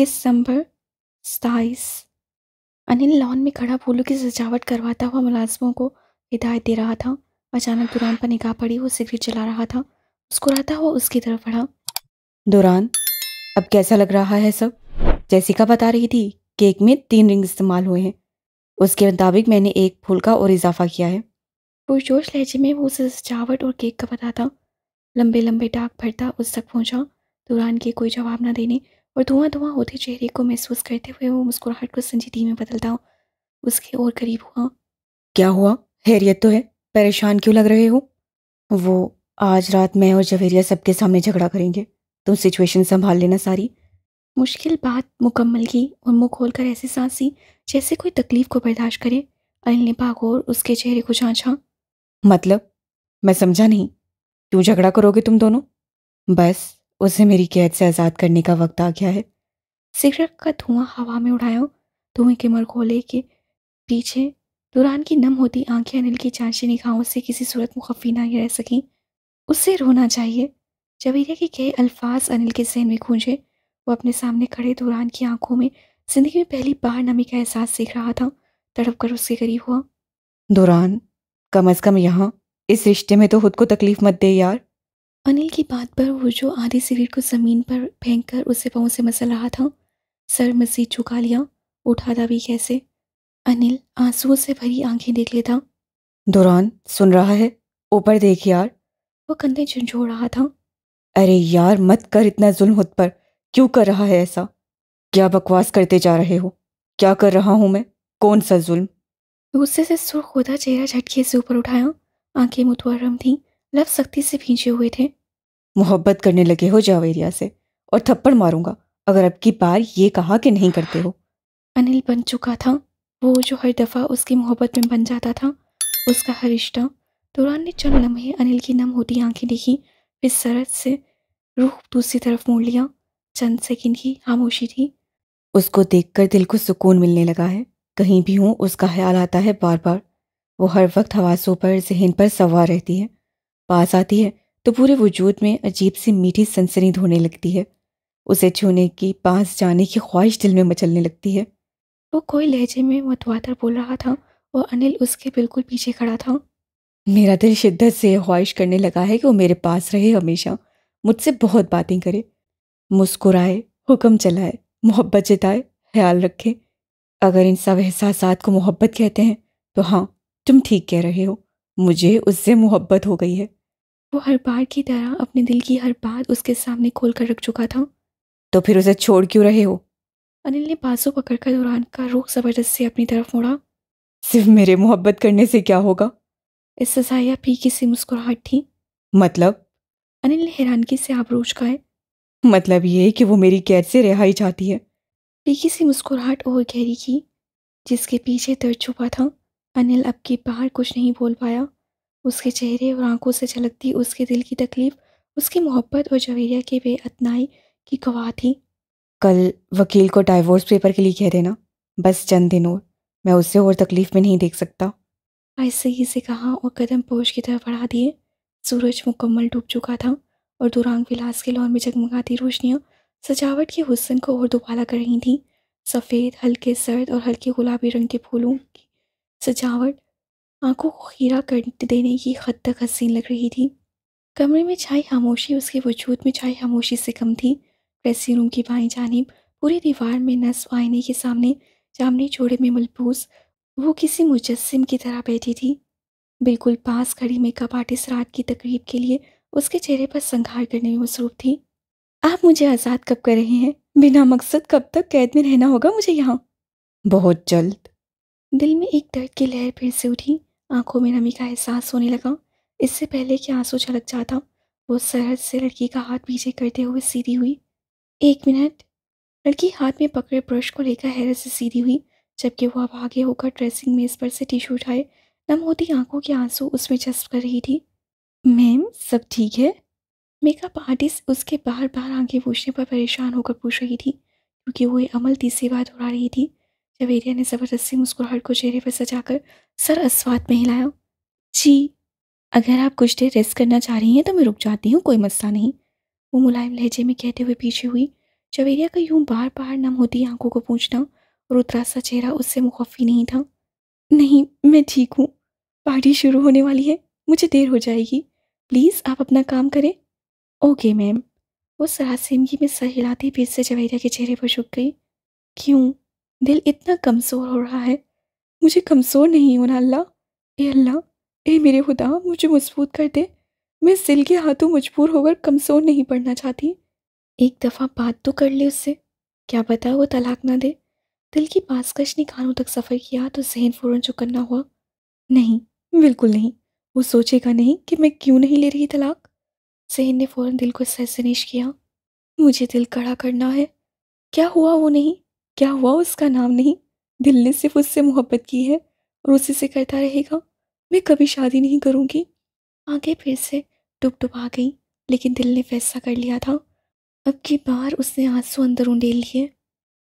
इक्कीस दिसंबर सताईस अनिल लॉन में खड़ा फूलों की सजावट करवाता हुआ मुलाजमों को हिदायत दे रहा था अचानक दुरान पर निगाह पड़ी वो सिगरेट चला रहा था मुस्कुराता हुआ उसकी तरफ बढ़ा दुरान अब कैसा लग रहा है सब जैसिका बता रही थी केक में तीन रिंग इस्तेमाल हुए हैं उसके मुताबिक मैंने एक फूल का और इजाफा किया है पुरजोश लहजे में वो उसे सजावट और केक का बताता लंबे लंबे डाक भरता उस तक पहुंचा दुरान के कोई जवाब ना देने और धुआं धुआं होते चेहरे को महसूस करते हुए वो मुस्कुराहट को संजीदगी में बदलता हूँ उसके और करीब हुआ क्या हुआ हैरियत तो है परेशान क्यों लग रहे हो वो आज रात मैं और जवेरिया सबके सामने झगड़ा करेंगे तुम सिचुएशन संभाल लेना सारी मुश्किल बात मुकम्मल की और मुँह खोल कर ऐसी सांसी जैसे कोई तकलीफ को बर्दाश्त करे अनिल ने और उसके चेहरे को जाँचा मतलब मैं समझा नहीं क्यों झगड़ा करोगे तुम दोनों बस उसे मेरी कैद से आज़ाद करने का वक्त आ गया है सिगरेट का धुआं हवा में उड़ाया धुएं के मरखोले के पीछे दुरान की नम होती आंखें अनिल की चांची निगाहों से किसी सूरत मुखफी ना रह सकी उससे रोना चाहिए जवेरिया के कई अल्फाज अनिल के जहन में गूंजे वो अपने सामने खड़े दुरान की आंखों में जिंदगी में पहली बार नमी का एहसास सीख रहा था तड़प कर उसके करीब हुआ दुरान कम अज कम यहाँ इस रिश्ते में तो खुद को तकलीफ मत दे यार अनिल की बात पर वो जो आधी सिगरेट को ज़मीन पर फेंक कर उसे पाँव से मसल रहा था सर मजीद झुका लिया उठाता भी कैसे अनिल आंसुओं से भरी आंखें देख लेता दौरान सुन रहा है ऊपर देख यार वो कंधे झुंझो रहा था अरे यार मत कर इतना जुल्म खुद पर क्यों कर रहा है ऐसा क्या बकवास करते जा रहे हो क्या कर रहा हूँ मैं कौन सा जुल्म गुस्से से सुर खोदा चेहरा झटके से ऊपर उठाया आंखें मुतवरम थी लफ सख्ती से भींचे हुए थे मोहब्बत करने लगे हो जावेरिया से और थप्पड़ मारूंगा अगर अब की बार ये कहा कि नहीं करते हो अनिल बन चुका था वो जो हर दफ़ा उसकी मोहब्बत में बन जाता था उसका हर रिश्ता दौरान ने चंद लम्हे अनिल की नम होती आंखें देखी फिर सरद से रूह दूसरी तरफ मोड़ लिया चंद सेकंड की खामोशी थी उसको देखकर दिल को सुकून मिलने लगा है कहीं भी हूँ उसका ख्याल आता है बार बार वो हर वक्त हवासों पर जहन पर सवार रहती है पास आती है तो पूरे वजूद में अजीब सी मीठी सनसनी धोने लगती है उसे छूने की पास जाने की ख्वाहिश दिल में मचलने लगती है वो कोई लहजे में मतवातर बोल रहा था और अनिल उसके बिल्कुल पीछे खड़ा था मेरा दिल शिद्दत से ख्वाहिश करने लगा है कि वो मेरे पास रहे हमेशा मुझसे बहुत बातें करे मुस्कुराए हुक्म चलाए मोहब्बत जताए ख्याल रखे अगर इन सब एहसास को मोहब्बत कहते हैं तो हाँ तुम ठीक कह रहे हो मुझे उससे मोहब्बत हो गई है वो हर बार की तरह अपने दिल की हर बात उसके सामने खोल कर रख चुका था तो फिर उसे छोड़ क्यों रहे हो अनिल ने बाजू पकड़कर दौरान का रुख से अपनी तरफ मोड़ा सिर्फ मेरे मोहब्बत करने से क्या होगा इस सजाया फीकी सी मुस्कुराहट थी मतलब अनिल ने हैरानगी से रोज का है मतलब ये कि वो मेरी कैद से रिहाई चाहती है फीकी सी मुस्कुराहट और गहरी की जिसके पीछे दर्द छुपा था अनिल अब की बाहर कुछ नहीं बोल पाया उसके चेहरे और आंखों से झलकती उसके दिल की तकलीफ उसकी मोहब्बत और जवेरिया के वे अतनाई की गवाह थी कल वकील को डाइवोर्स पेपर के लिए कह देना बस चंद दिन और मैं उससे और तकलीफ में नहीं देख सकता ऐसे ही से कहा और कदम पोष की तरफ बढ़ा दिए सूरज मुकम्मल डूब चुका था और दुरांग विलास के लॉन में जगमगाती रोशनियाँ सजावट के हुसन को और दुबाला कर रही थी सफ़ेद हल्के सर्द और हल्के गुलाबी रंग के फूलों की सजावट आंखों को खीरा कर देने की हद तक हसीन लग रही थी कमरे में छाई खामोशी उसके वजूद में छाई खामोशी से कम थी ड्रेसिंग रूम की बाई जानब पूरी दीवार में नस्व आईने के सामने जामनी चोड़े में मलबूस वो किसी मुजस्म की तरह बैठी थी बिल्कुल पास खड़ी मेकअप आर्टिस्ट रात की तकरीब के लिए उसके चेहरे पर संघार करने में मसरूफ थी आप मुझे आज़ाद कब कर रहे हैं बिना मकसद कब तक कैद में रहना होगा मुझे यहाँ बहुत जल्द दिल में एक दर्द की लहर फिर से उठी आंखों में नमी का एहसास होने लगा इससे पहले कि आंसू छलक जाता वो सरहद से लड़की का हाथ पीछे करते हुए सीधी हुई एक मिनट लड़की हाथ में पकड़े ब्रश को लेकर हैरत से सीधी हुई जबकि वह अब आगे होकर ड्रेसिंग मेज पर से टिश्यू उठाए नम होती आंखों के आंसू उसमें चस्प कर रही थी मैम सब ठीक है मेकअप आर्टिस्ट उसके बार बार आंखें पूछने पर परेशान होकर पूछ रही थी क्योंकि वो ये अमल तीसरी बार दोहरा रही थी जवेरिया ने ज़बरदस्ती मुस्कुराहट को चेहरे पर सजाकर सर अस्वाद में हिलाया जी अगर आप कुछ देर रेस्ट करना चाह रही हैं तो मैं रुक जाती हूँ कोई मसला नहीं वो मुलायम लहजे में कहते हुए पीछे हुई जवेरिया का यूं बार बार नम होती आंखों को पूछना और उतरा सा चेहरा उससे मुखफी नहीं था नहीं मैं ठीक हूँ पार्टी शुरू होने वाली है मुझे देर हो जाएगी प्लीज़ आप अपना काम करें ओके मैम वो सरासिमगी में सर हिलाती फिर से जवेरिया के चेहरे पर झुक गई क्यों दिल इतना कमज़ोर हो रहा है मुझे कमज़ोर नहीं होना अल्लाह ए अल्लाह ए मेरे खुदा मुझे मजबूत कर दे मैं दिल के हाथों मजबूर होकर कमज़ोर नहीं पड़ना चाहती एक दफ़ा बात तो कर ले उससे क्या पता वो तलाक ना दे दिल की पासकश ने कानों तक सफ़र किया तो जहन फ़ौरन चुकन्ना हुआ नहीं बिल्कुल नहीं वो सोचेगा नहीं कि मैं क्यों नहीं ले रही तलाक जहन ने फ़ौरन दिल को सरसनेश किया मुझे दिल कड़ा करना है क्या हुआ वो नहीं क्या हुआ उसका नाम नहीं दिल ने सिर्फ उससे मोहब्बत की है और उसी से कहता रहेगा मैं कभी शादी नहीं करूँगी आगे फिर से डुब डुब आ गई लेकिन दिल ने फैसला कर लिया था अब की बार उसने आंसू अंदर उंडेल लिए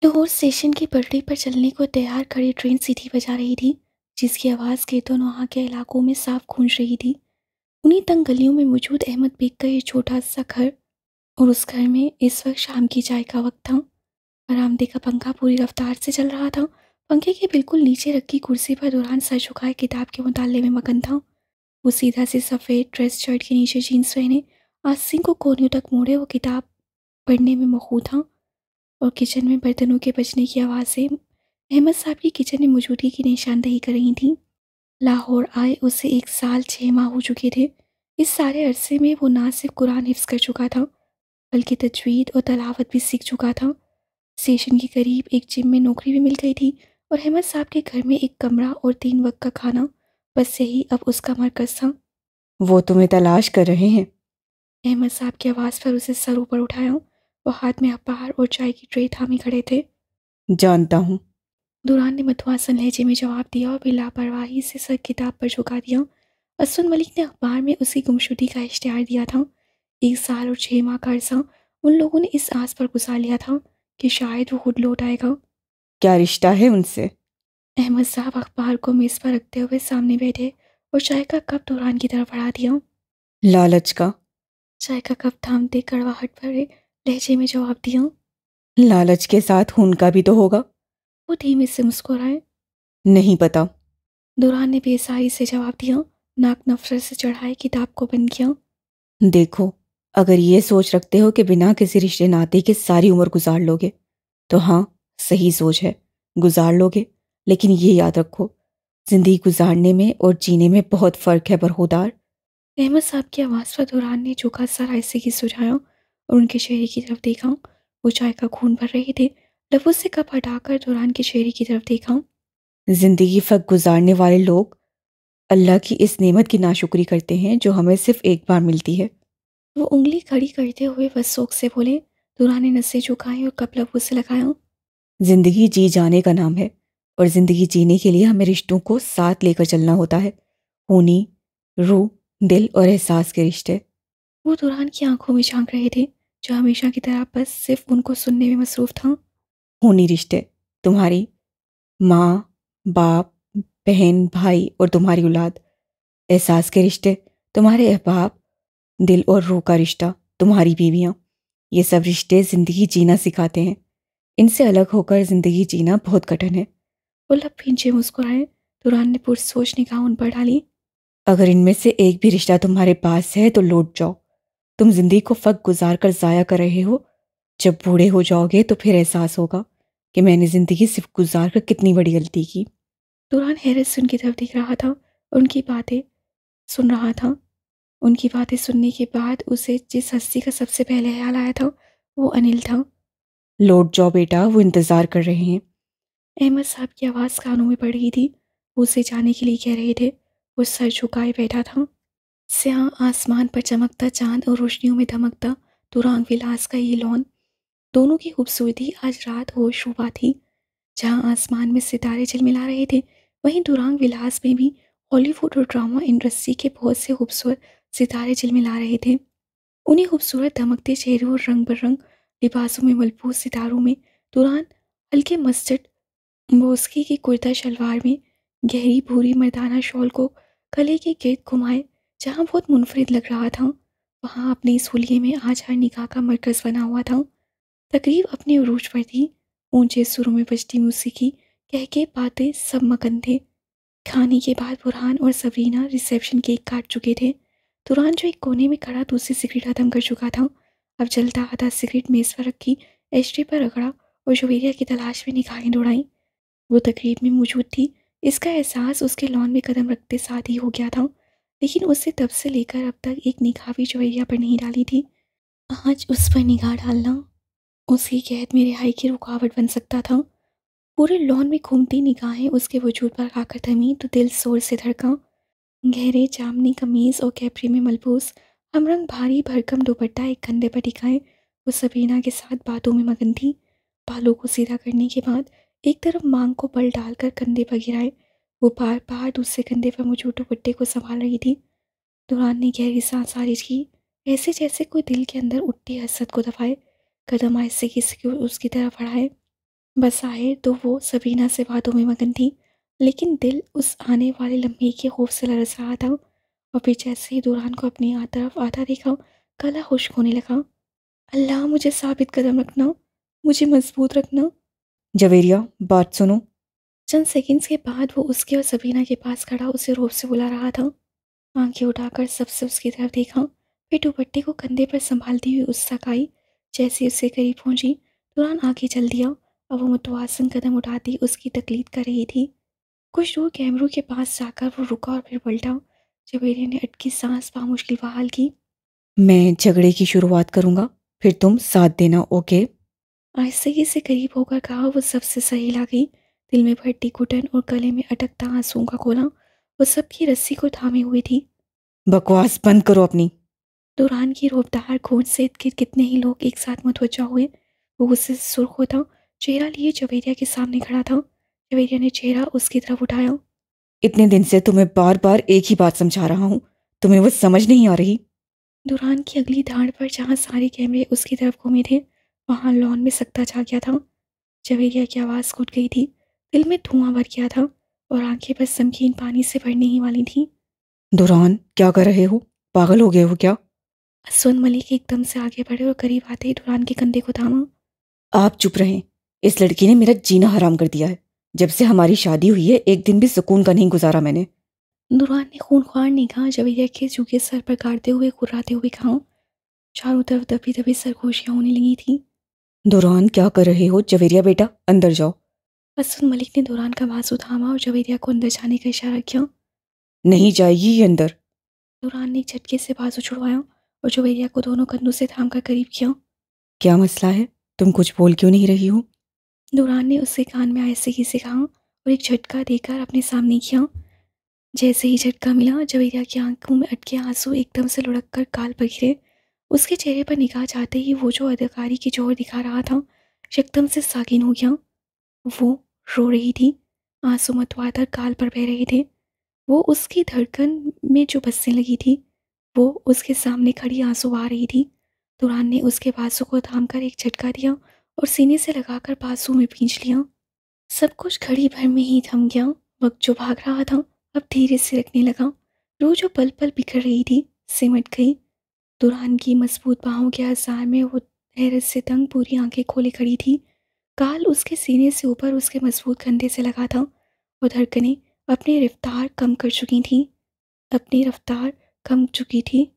लाहौर स्टेशन की पटरी पर चलने को तैयार खड़ी ट्रेन सीधी बजा रही थी जिसकी आवाज़ के दोनों वहाँ के इलाकों में साफ गूंज रही थी उन्हीं तंग गलियों में मौजूद अहमद बेग का ये छोटा सा घर और उस घर में इस वक्त शाम की चाय का वक्त था बरामदे का पंखा पूरी रफ्तार से चल रहा था पंखे के बिल्कुल नीचे रखी कुर्सी पर दौरान सर झुकाए किताब के मुताले में मगन था वो सीधा से सफ़ेद ड्रेस शर्ट के नीचे जीन्स पहने आसिंग को कोनियों तक मोड़े वो किताब पढ़ने में मखू था और किचन में बर्तनों के बजने की आवाज़ें अहमद साहब की किचन में मौजूदगी की निशानदही कर रही थी लाहौर आए उसे एक साल छः माह हो चुके थे इस सारे अरसे में वो ना सिर्फ कुरान हिफ्स कर चुका था बल्कि तजवीद और तलावत भी सीख चुका था स्टेशन के करीब एक जिम में नौकरी भी मिल गई थी और हेमंत साहब के घर में एक कमरा और तीन वक्त का खाना बस यही अब उसका मरकज था वो तुम्हें तलाश कर रहे हैं अहमद साहब की आवाज़ पर उसे सर ऊपर उठाया वो हाथ में अपहार और चाय की ट्रे थामे खड़े थे जानता हूँ दुरान ने मतवासन लहजे में जवाब दिया और भी लापरवाही से सर किताब पर झुका दिया असुन मलिक ने अखबार में उसकी गुमशुदी का इश्तहार दिया था एक साल और छः माह का अरसा उन लोगों ने इस आस पर गुजार लिया था कि शायद वो खुद लौट आएगा क्या रिश्ता है उनसे अहमद साहब अखबार को मेज़ पर रखते हुए सामने बैठे और चाय का कप दौरान की तरफ बढ़ा दिया लालच का चाय का कप थामते कड़वाहट भरे लहजे में जवाब दिया लालच के साथ खून का भी तो होगा वो धीमे से मुस्कुराए नहीं पता दौरान ने बेसारी से जवाब दिया नाक नफरत से चढ़ाए किताब को बंद किया देखो अगर ये सोच रखते हो कि बिना किसी रिश्ते नाते के सारी उम्र गुजार लोगे तो हाँ सही सोच है गुजार लोगे लेकिन ये याद रखो जिंदगी गुजारने में और जीने में बहुत फ़र्क है बरहोदार अहमद साहब की आवाज़ पर दौरान ने झुका सर ऐसे ही सुझाया और उनके शहरी की तरफ देखा वो चाय का खून भर रहे थे लफुज से कप हटाकर दौरान के शहरी की तरफ देखा जिंदगी फक गुजारने वाले लोग अल्लाह की इस नेमत की नाशुक्री करते हैं जो हमें सिर्फ एक बार मिलती है वो उंगली खड़ी करते हुए वसोक से बोले दुरा ने नशे झुकाएं और कब लबू से लगाया जिंदगी जी जाने का नाम है और जिंदगी जीने के लिए हमें रिश्तों को साथ लेकर चलना होता है होनी रूह दिल और एहसास के रिश्ते वो दुरान की आंखों में झांक रहे थे जो हमेशा की तरह बस सिर्फ उनको सुनने में मसरूफ था होनी रिश्ते तुम्हारी माँ बाप बहन भाई और तुम्हारी औलाद एहसास के रिश्ते तुम्हारे अहबाब दिल और रूह का रिश्ता तुम्हारी बीवियाँ ये सब रिश्ते ज़िंदगी जीना सिखाते हैं इनसे अलग होकर ज़िंदगी जीना बहुत कठिन है गुलाब पीछे मुस्कुराए तुरान ने पूरी सोच निकाह उन पर डाली अगर इनमें से एक भी रिश्ता तुम्हारे पास है तो लौट जाओ तुम जिंदगी को फक गुजार कर ज़ाया कर रहे हो जब बूढ़े हो जाओगे तो फिर एहसास होगा कि मैंने ज़िंदगी सिर्फ गुजार कर कितनी बड़ी गलती की तुरान हैरत सुन की तरफ देख रहा था उनकी बातें सुन रहा था उनकी बातें सुनने के बाद उसे जिस हस्सी का सबसे पहले ख्याल आया था वो अनिल था लौट जाओ बेटा वो इंतज़ार कर रहे हैं अहमद साहब की आवाज़ कानों में पड़ गई थी वो उसे जाने के लिए कह रहे थे वो सर झुकाए बैठा था स्याह आसमान पर चमकता चांद और रोशनियों में धमकता तुरंग विलास का ये लॉन दोनों की खूबसूरती आज रात हो हुआ थी जहाँ आसमान में सितारे झलमिला रहे थे वहीं दुरांग विलास में भी हॉलीवुड और ड्रामा इंडस्ट्री के बहुत से खूबसूरत सितारे झिलमिला रहे थे उन्हें खूबसूरत धमकते चेहरों और रंग बिरंग लिबासों में मलबूस सितारों में तुरान हल्के मस्जिद मोस्की की कुर्ता शलवार में गहरी भूरी मर्दाना शॉल को कले के गेट घुमाए जहाँ बहुत मुनफरद लग रहा था वहाँ अपने इस हुलिये में आज हर निगाह का मरकज़ बना हुआ था तकरीब अपने उरूज पर थी ऊंचे सुरों में बजती मौसीकी कह के बातें सब मकन थे खाने के बाद बुरहान और सबरीना रिसेप्शन केक काट चुके थे तुरान जो एक कोने में खड़ा दूसरी सिगरेट खत्म कर चुका था अब जलता आधा सिगरेट मेज़ पर रखी एच पर रगड़ा और जोवेरिया की तलाश में निगाहें दौड़ाई वो तकरीब में मौजूद थी इसका एहसास उसके लॉन में कदम रखते साथ ही हो गया था लेकिन उससे तब से लेकर अब तक एक निगाह भी जोवेरिया पर नहीं डाली थी आज उस पर निगाह डालना उसकी कैद में रिहाई की रुकावट बन सकता था पूरे लॉन में घूमती निगाहें उसके वजूद पर आकर थमी तो दिल शोर से धड़का गहरे जामनी कमीज और कैपरी में मलबूस हम रंग भारी भरकम दुपट्टा एक कंधे पर टिकाए वो सबीना के साथ बातों में मगन थी बालों को सीधा करने के बाद एक तरफ मांग को बल डालकर कंधे पर गिराए वो बार बार दूसरे कंधे पर मुझे दुपट्टे को संभाल रही थी दुरान ने गहरी सांस खारिज की ऐसे जैसे कोई दिल के अंदर उठती हसरत को दफाए कदम आहिस्से किसी उसकी तरफ बढ़ाए बस आए तो वो सबीना से बातों में मगन थी लेकिन दिल उस आने वाले लम्हे के खौफ से लरस रहा था और फिर जैसे ही दुरान को अपनी तरफ आता देखा कला खुश होने लगा अल्लाह मुझे साबित कदम रखना मुझे मजबूत रखना जवेरिया बात सुनो चंद सेकंड्स के बाद वो उसके और सबीना के पास खड़ा उसे रोब से बुला रहा था आंखें उठाकर सबसे उसकी तरफ देखा फिर दुपट्टे को कंधे पर संभालती हुई उस आई जैसे उसके करीब पहुंची दुरान आगे चल दिया और वो मुतवासन कदम उठाती उसकी तकलीफ कर रही थी कुछ दूर कैमरों के पास जाकर वो रुका और फिर पलटा एरिया ने अटकी सांस बामुश्किल बहाल की मैं झगड़े की शुरुआत करूँगा फिर तुम साथ देना ओके आहिस्तगी से करीब होकर कहा वो सबसे सही ला गई दिल में भट्टी घुटन और गले में अटकता आंसू का कोला वो सबकी रस्सी को थामे हुई थी बकवास बंद करो अपनी दौरान की रोबदार खोज से इर्द कितने ही लोग एक साथ मुतवजा हुए वो गुस्से से सुर्ख होता चेहरा लिए जवेरिया के सामने खड़ा था जवेरिया ने चेहरा उसकी तरफ उठाया इतने दिन से तुम्हें तो बार बार एक ही बात समझा रहा हूँ तुम्हें वो समझ नहीं आ रही दुरान की अगली धाड़ पर जहाँ सारे कैमरे उसकी तरफ घूमे थे वहाँ लॉन में सकता जा गया था जवेरिया की आवाज़ घुट गई थी दिल में धुआं भर गया था और आंखें बस समकीन पानी से भरने ही वाली थी दुरान क्या कर रहे हो पागल हो गए हो क्या असवंत मलिक एकदम से आगे बढ़े और करीब आते ही दुरान के कंधे को थामा आप चुप रहें इस लड़की ने मेरा जीना हराम कर दिया है जब से हमारी शादी हुई है एक दिन भी सुकून का नहीं गुजारा मैंने दुरान ने खून ख्वार निगाह यह के चूके सर पर काटते हुए कुर्राते हुए कहा चारों तरफ दबी दबी सरगोशियाँ होने लगी थी दुरान क्या कर रहे हो जवेरिया बेटा अंदर जाओ असुन मलिक ने दुरान का बाजू थामा और जवेरिया को अंदर जाने का इशारा किया नहीं जाएगी ये अंदर दुरान ने झटके से बाजू छुड़वाया और जवेरिया को दोनों कंधों से थाम कर करीब किया क्या मसला है तुम कुछ बोल क्यों नहीं रही हो दुरान ने उसके कान में आहिस्ते ही कहा और एक झटका देकर अपने सामने किया जैसे ही झटका मिला जवेरिया की आंखों में अटके आंसू एकदम से लुढ़क कर काल पर गिरे उसके चेहरे पर निगाह जाते ही वो जो अधिकारी की जोर दिखा रहा था एकदम से साकिन हो गया वो रो रही थी आंसू मतवातर काल पर बह रहे थे वो उसकी धड़कन में जो बसने लगी थी वो उसके सामने खड़ी आंसू आ रही थी दुरान ने उसके बाजू को थाम कर एक झटका दिया और सीने से लगाकर बाजू में पींच लिया सब कुछ घड़ी भर में ही थम गया वक्त जो भाग रहा था अब धीरे से रखने लगा रू जो पल पल बिखर रही थी सिमट गई दुरान की मजबूत बाहों के आसार में वो हैरत से तंग पूरी आंखें खोले खड़ी थी काल उसके सीने से ऊपर उसके मजबूत कंधे से लगा था और धड़कने अपनी रफ्तार कम कर चुकी थी अपनी रफ्तार कम चुकी थी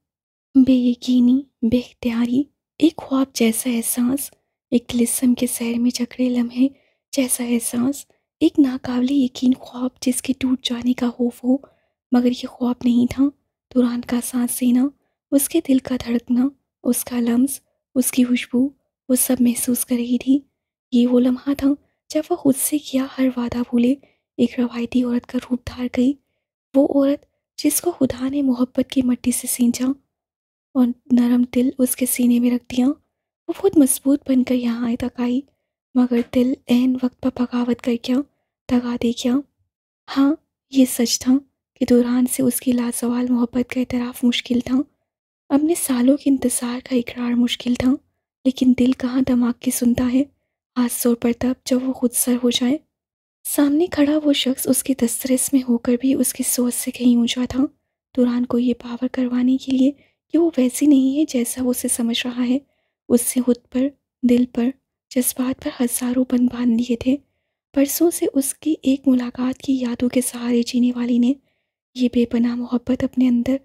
बेयकीनी बेख्तियारी एक ख्वाब जैसा एहसास एक तिलिस्म के सैर में जकड़े लम्हे जैसा एहसास एक नाकाबले यकीन ख्वाब जिसके टूट जाने का खौफ हो मगर ये ख्वाब नहीं था तुरान का सांस लेना उसके दिल का धड़कना उसका लम्स उसकी खुशबू वो सब महसूस कर रही थी ये वो लम्हा था जब वह खुद से किया हर वादा भूले एक रवायती औरत का रूप धार गई वो औरत जिसको खुदा ने मोहब्बत की मट्टी से सींचा और नरम दिल उसके सीने में रख दिया वो बहुत मजबूत बनकर यहाँ तक आई मगर दिल एन वक्त पर बगावत कर गया दगा दे गया हाँ ये सच था कि दौरान से उसकी लाजवाल मोहब्बत का इतराफ़ मुश्किल था अपने सालों के इंतज़ार का इकरार मुश्किल था लेकिन दिल कहाँ दमाग की सुनता है आज तौर पर तब जब वो खुद सर हो जाए सामने खड़ा वो शख्स उसके दस्तरस में होकर भी उसकी सोच से कहीं ऊंचा था दुरान को ये पावर करवाने के लिए कि वो वैसी नहीं है जैसा वो उसे समझ रहा है उससे खुद पर दिल पर जज्बात पर हज़ारों बंद बांध लिए थे परसों से उसकी एक मुलाकात की यादों के सहारे जीने वाली ने ये बेपनाह मोहब्बत अपने अंदर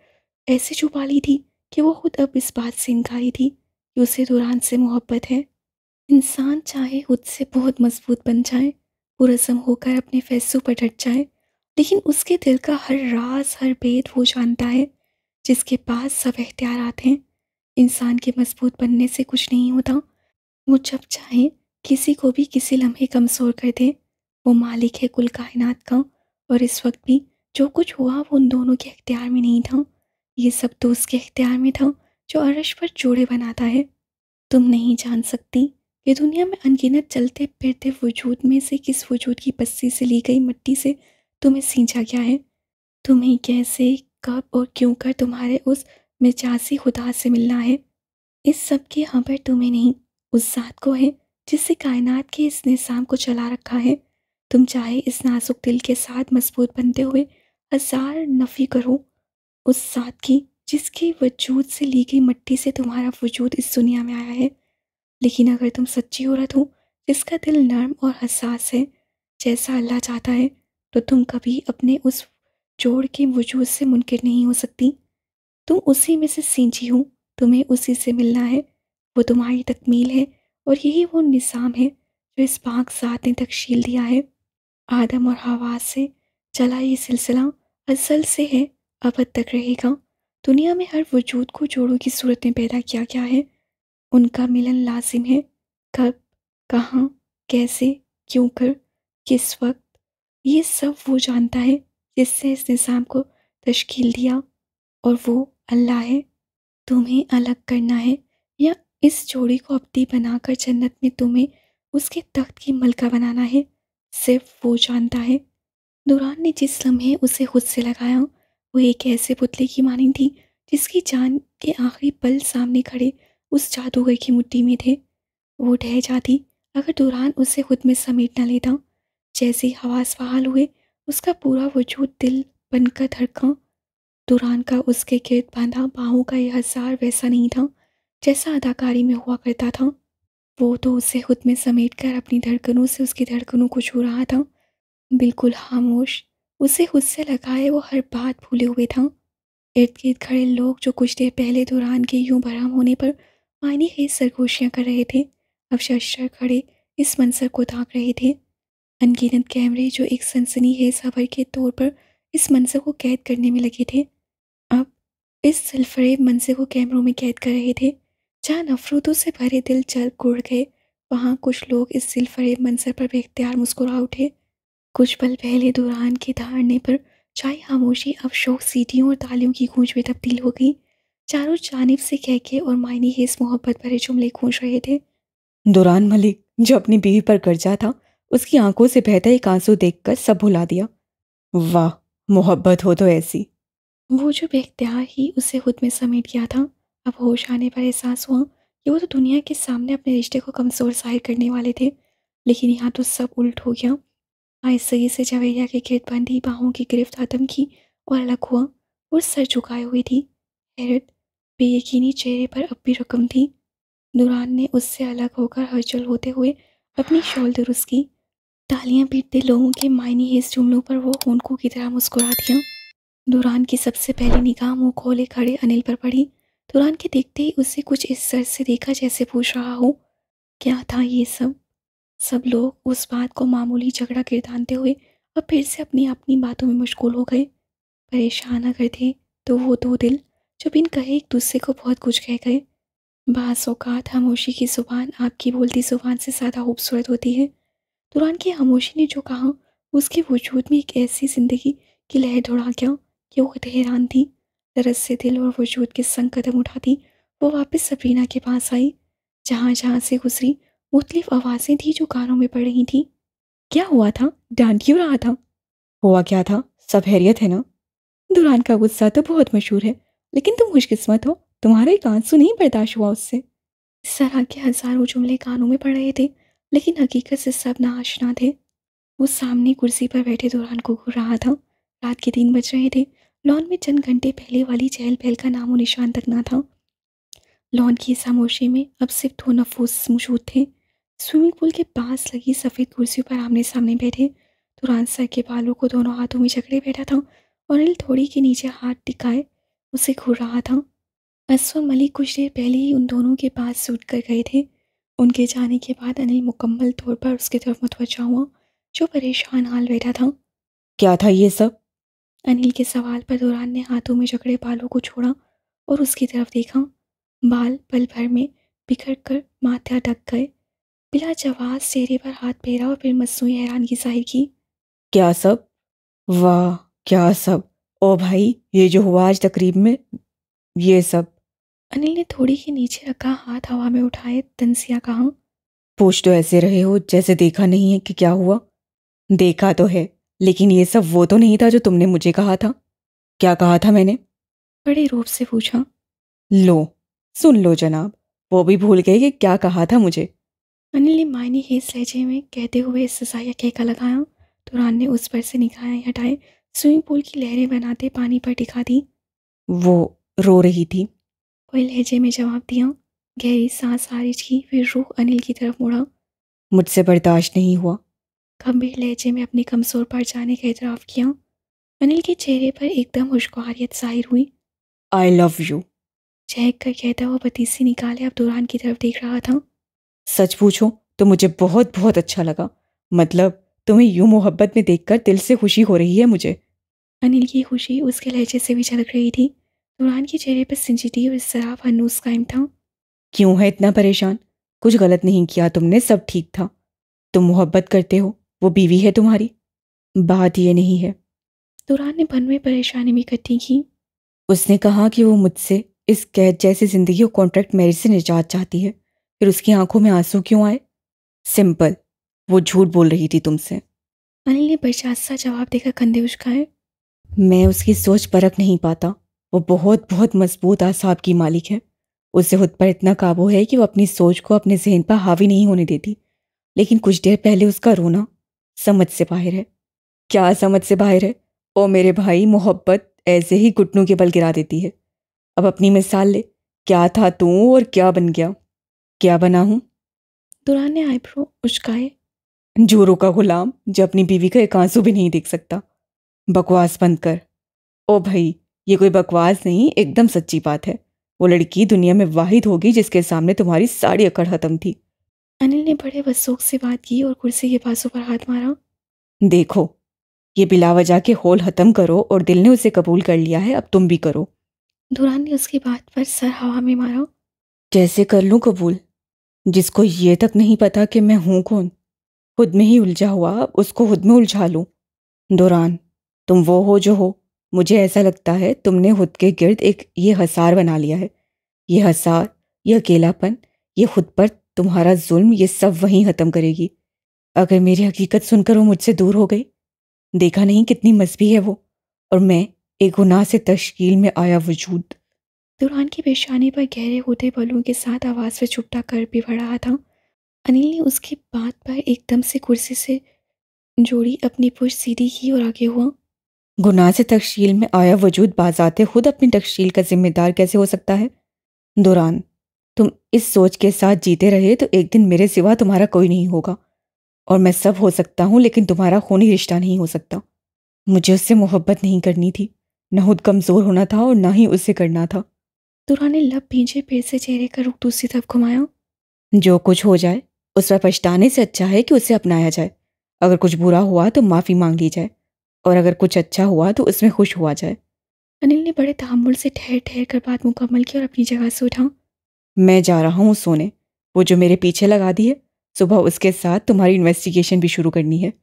ऐसे छुपा ली थी कि वो खुद अब इस बात से इनकारी थी कि उसे दौरान से मोहब्बत है इंसान चाहे खुद से बहुत मजबूत बन जाए पुरजम होकर अपने फैसलों पर डट जाए लेकिन उसके दिल का हर राज हर भेद वो जानता है जिसके पास सब अख्तियार आते हैं इंसान के मजबूत बनने से कुछ नहीं होता वो जब चाहे किसी को भी किसी लम्हे कमज़ोर कर दे वो मालिक है कुल कायनात का और इस वक्त भी जो कुछ हुआ वो उन दोनों के अख्तियार में नहीं था ये सब तो उसके अख्तियार में था जो अरश पर जोड़े बनाता है तुम नहीं जान सकती ये दुनिया में अनगिनत चलते फिरते वजूद में से किस वजूद की पस्सी से ली गई मिट्टी से तुम्हें सींचा गया है तुम्हें कैसे कब और क्यों कर तुम्हारे उस मिजाजी खुदा से मिलना है इस सब की खबर तुम्हें नहीं उस जात को है जिससे कायनात के इस निज़ाम को चला रखा है तुम चाहे इस नाजुक दिल के साथ मजबूत बनते हुए हजार नफ़ी करो उस जात की जिसके वजूद से ली गई मट्टी से तुम्हारा वजूद इस दुनिया में आया है लेकिन अगर तुम सच्ची औरत हो जिसका दिल नर्म और हसास है जैसा अल्लाह चाहता है तो तुम कभी अपने उस जोड़ के वजूद से मुनकर नहीं हो सकती तुम उसी में से सींची हूँ तुम्हें उसी से मिलना है वो तुम्हारी तकमील है और यही वो निसाम है जो इस पाक सात ने तकशील दिया है आदम और हवा से चला ये सिलसिला असल से है अब तक रहेगा दुनिया में हर वजूद को जोड़ों की सूरत में पैदा किया गया है उनका मिलन लाजिम है कब कहाँ कैसे क्यों कर किस वक्त ये सब वो जानता है जिससे इस निज़ाम को तश्कील दिया और वो अल्लाह है तुम्हें अलग करना है या इस जोड़ी को अपनी बनाकर जन्नत में तुम्हें उसके तख्त की मलका बनाना है सिर्फ वो जानता है दुरान ने जिस लम्हे उसे खुद से लगाया वो एक ऐसे पुतले की मानी थी जिसकी जान के आखिरी पल सामने खड़े उस जादूगर की मुट्ठी में थे वो ढह जाती अगर दुरान उसे खुद में समेट न लेता जैसे हवास बहाल हुए उसका पूरा वजूद दिल बनकर धड़का दुरान का उसके गिरद बांधा बाहों का यह हजार वैसा नहीं था जैसा अदाकारी में हुआ करता था वो तो उसे खुद में समेट कर अपनी धड़कनों से उसकी धड़कनों को छू रहा था बिल्कुल खामोश उसे खुद से लगाए वो हर बात भूले हुए था इर्द गिर्द खड़े लोग जो कुछ देर पहले दुरान के यूं भराम होने पर मायने ही सरगोशियाँ कर रहे थे अब शस्त्र खड़े इस मंसर को ताक रहे थे अनगिनत कैमरे जो एक सनसनी है सफर के तौर पर इस मंजर को कैद करने में लगे थे अब इस सलफरेब मंजर को कैमरों में कैद कर रहे थे जहाँ नफरतों से भरे दिल जल घुड़ गए वहाँ कुछ लोग इस सिलफरेब मंजर पर बेख्तियार मुस्कुरा उठे कुछ पल पहले दौरान के धारने पर चाय खामोशी अब शोक सीटियों और तालियों की गूंज में तब्दील हो गई चारों जानब से कह के और मायने ही इस मोहब्बत भरे जुमले गूंज रहे थे दौरान मलिक जो अपनी बीवी पर गर्जा था उसकी आंखों से बहता एक आंसू देखकर सब भुला दिया वाह मोहब्बत हो तो ऐसी वो जो बेख्तियार ही उसे खुद में समेट गया था अब होश आने पर एहसास हुआ कि वो तो दुनिया के सामने अपने रिश्ते को कमज़ोर जाहिर करने वाले थे लेकिन यहाँ तो सब उल्ट हो गया आए सही से जवेरिया की गिरद बंदी बाहों की गिरफ्त आदम की और अलग हुआ और सर झुकाए हुए थी हैरत बेयकीनी चेहरे पर अब भी रकम थी दुरान ने उससे अलग होकर हलचल होते हुए अपनी शॉल दुरुस्त की तालियां पीटते लोगों के मायने हिस जुमलों पर वो ऊनकों की तरह मुस्कुरा दिया दुरान की सबसे पहली निगाह मुँह खोले खड़े अनिल पर पड़ी दुरान के देखते ही उसे कुछ इस सर से देखा जैसे पूछ रहा हो क्या था ये सब सब लोग उस बात को मामूली झगड़ा गिरदानते हुए और फिर से अपनी अपनी बातों में मशगूल हो गए परेशान अगर थे तो वो दो दिल जो बिन कहे एक दूसरे को बहुत कुछ कह गए बास औकात खामोशी की ज़ुबान आपकी बोलती ज़ुबान से ज़्यादा खूबसूरत होती है दौरान की खामोशी ने जो कहा उसके वजूद में एक ऐसी ज़िंदगी की लहर दौड़ा गया कि वो हैरान थी दरस से दिल और वजूद के संग कदम उठाती वो वापस सबरीना के पास आई जहाँ जहाँ से गुजरी मुख्तलिफ आवाज़ें थी जो कानों में पड़ रही थी क्या हुआ था डांट क्यों रहा था हुआ क्या था सब हैरियत है ना दुरान का गुस्सा तो बहुत मशहूर है लेकिन तुम खुशकिस्मत हो तुम्हारा एक आंसू नहीं बर्दाश्त हुआ उससे इस तरह के हजारों जुमले कानों में पड़ रहे थे लेकिन हकीकत से सब नाआशना थे वो सामने कुर्सी पर बैठे दौरान को घूर रहा था रात के तीन बज रहे थे लॉन में चंद घंटे पहले वाली चहल पहल का नामो निशान तक ना था लॉन की खामोशी में अब सिर्फ दो नफूस मौजूद थे स्विमिंग पूल के पास लगी सफ़ेद कुर्सी पर आमने सामने बैठे दुरान सर के बालों को दोनों हाथों में जकड़े बैठा था और अनिल थोड़ी के नीचे हाथ टिकाए उसे घूर रहा था असफर मलिक कुछ देर पहले ही उन दोनों के पास सूट कर गए थे उनके जाने के बाद अनिल मुकम्मल तौर पर उसकी तरफ मुतवजा हुआ जो परेशान हाल बैठा था क्या था ये सब अनिल के सवाल पर दौरान ने हाथों में जकड़े बालों को छोड़ा और उसकी तरफ देखा बाल पल भर में बिखर कर माथा ढक गए बिला जवाब चेहरे पर हाथ फेरा और फिर मसनू हैरानगी जाहिर की क्या सब वाह क्या सब ओ भाई ये जो हुआ आज तकरीब में ये सब अनिल ने थोड़ी ही नीचे रखा हाथ हवा में उठाए तनसिया कहा पूछ तो ऐसे रहे हो जैसे देखा नहीं है कि क्या हुआ देखा तो है लेकिन ये सब वो तो नहीं था जो तुमने मुझे कहा था क्या कहा था मैंने बड़े रूप से पूछा लो सुन लो जनाब वो भी भूल गए कि क्या कहा था मुझे अनिल ने मायने हेस लहजे में कहते हुए सजाया कहका लगाया तो रान ने उस पर से निकाया हटाए स्विमिंग पूल की लहरें बनाते पानी पर टिका दी वो रो रही थी कोई लहजे में जवाब दिया गहरी सांस खारिज की फिर रूह अनिल की तरफ मुड़ा मुझसे बर्दाश्त नहीं हुआ गंभीर लहजे में अपने कमज़ोर पर जाने का एतराफ़ किया अनिल के चेहरे पर एकदम खुशगवारियत जाहिर हुई आई लव यू चहक कर कहता हुआ बतीसी निकाले अब दुरान की तरफ देख रहा था सच पूछो तो मुझे बहुत बहुत अच्छा लगा मतलब तुम्हें यूं मोहब्बत में देखकर दिल से खुशी हो रही है मुझे अनिल की खुशी उसके लहजे से भी झलक रही थी दुरान के चेहरे पर सिंजीदी और शराब अनूस कायम था क्यों है इतना परेशान कुछ गलत नहीं किया तुमने सब ठीक था तुम मोहब्बत करते हो वो बीवी है तुम्हारी बात ये नहीं है तुरान ने बनवे में परेशानी भी इकट्ठी की उसने कहा कि वो मुझसे इस कैद जैसी ज़िंदगी और कॉन्ट्रैक्ट मैरिज से निजात चाहती है फिर उसकी आंखों में आंसू क्यों आए सिंपल वो झूठ बोल रही थी तुमसे अनिल ने बर्शास्ता जवाब देकर कंधे उछकाए मैं उसकी सोच परख नहीं पाता वो बहुत बहुत मजबूत आसाब की मालिक है उसे खुद पर इतना काबू है कि वो अपनी सोच को अपने जहन पर हावी नहीं होने देती लेकिन कुछ देर पहले उसका रोना समझ से बाहर है क्या समझ से बाहर है ओ मेरे भाई मोहब्बत ऐसे ही घुटनों के बल गिरा देती है अब अपनी मिसाल ले क्या था तू और क्या बन गया क्या बना हूँ दुरान ने आईब्रो उचकाए जोरों का गुलाम जो अपनी बीवी का एक आंसू भी नहीं देख सकता बकवास बंद कर ओ भाई ये कोई बकवास नहीं एकदम सच्ची बात है वो लड़की दुनिया में वाहिद होगी जिसके सामने तुम्हारी साड़ी अकड़ खत्म थी अनिल ने बड़े बसोक से बात की और कुर्सी के पासों पर हाथ मारा देखो ये बिलावजा के होल खत्म करो और दिल ने उसे कबूल कर लिया है अब तुम भी करो दुरान ने उसकी बात पर सर हवा में मारा जैसे कर लूँ कबूल जिसको ये तक नहीं पता कि मैं हूँ कौन खुद में ही उलझा हुआ उसको खुद में उलझा लूँ दुरान तुम वो हो जो हो मुझे ऐसा लगता है तुमने खुद के गिर्द एक ये हसार बना लिया है ये हसार ये अकेलापन ये खुद पर तुम्हारा जुल्म ये सब वहीं ख़त्म करेगी अगर मेरी हकीकत सुनकर वो मुझसे दूर हो गई देखा नहीं कितनी मजबी है वो और मैं एक गुनाह से तश्कील में आया वजूद दुरान की पेशानी पर गहरे होते बलों के साथ आवाज़ पर छुपटा कर भी रहा था अनिल ने उसकी बात पर एकदम से कुर्सी से जोड़ी अपनी पुश सीधी की और आगे हुआ गुनाह से तकशील में आया वजूद बाजाते खुद अपनी तकशील का जिम्मेदार कैसे हो सकता है दौरान तुम इस सोच के साथ जीते रहे तो एक दिन मेरे सिवा तुम्हारा कोई नहीं होगा और मैं सब हो सकता हूँ लेकिन तुम्हारा खूनी रिश्ता नहीं हो सकता मुझे उससे मोहब्बत नहीं करनी थी न खुद कमज़ोर होना था और ना ही उससे करना था दुरा ने लब भींजे पेड़ से चेहरे का रुख दूसरी तरफ घुमाया जो कुछ हो जाए उस पर पछताने से अच्छा है कि उसे अपनाया जाए अगर कुछ बुरा हुआ तो माफ़ी मांग ली जाए और अगर कुछ अच्छा हुआ तो उसमें खुश हुआ जाए अनिल ने बड़े तहमुल से ठहर ठहर कर बात मुकम्मल की और अपनी जगह से उठा मैं जा रहा हूँ सोने वो जो मेरे पीछे लगा दी है सुबह उसके साथ तुम्हारी इन्वेस्टिगेशन भी शुरू करनी है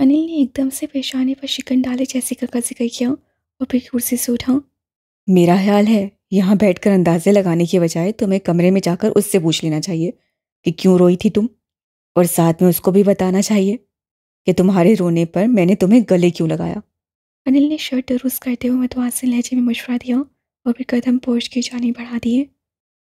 अनिल ने एकदम से पेशाने पर शिकन डाले जैसे का जिक्र किया और फिर कुर्सी से उठाऊँ मेरा ख्याल है यहाँ बैठकर अंदाजे लगाने के बजाय तुम्हें कमरे में जाकर उससे पूछ लेना चाहिए कि क्यों रोई थी तुम और साथ में उसको भी बताना चाहिए कि तुम्हारे रोने पर मैंने तुम्हें गले क्यों लगाया अनिल ने शर्ट दुरुस्त करते हुए से लहजे में मशवरा दिया और फिर कदम पोष की जानी बढ़ा दिए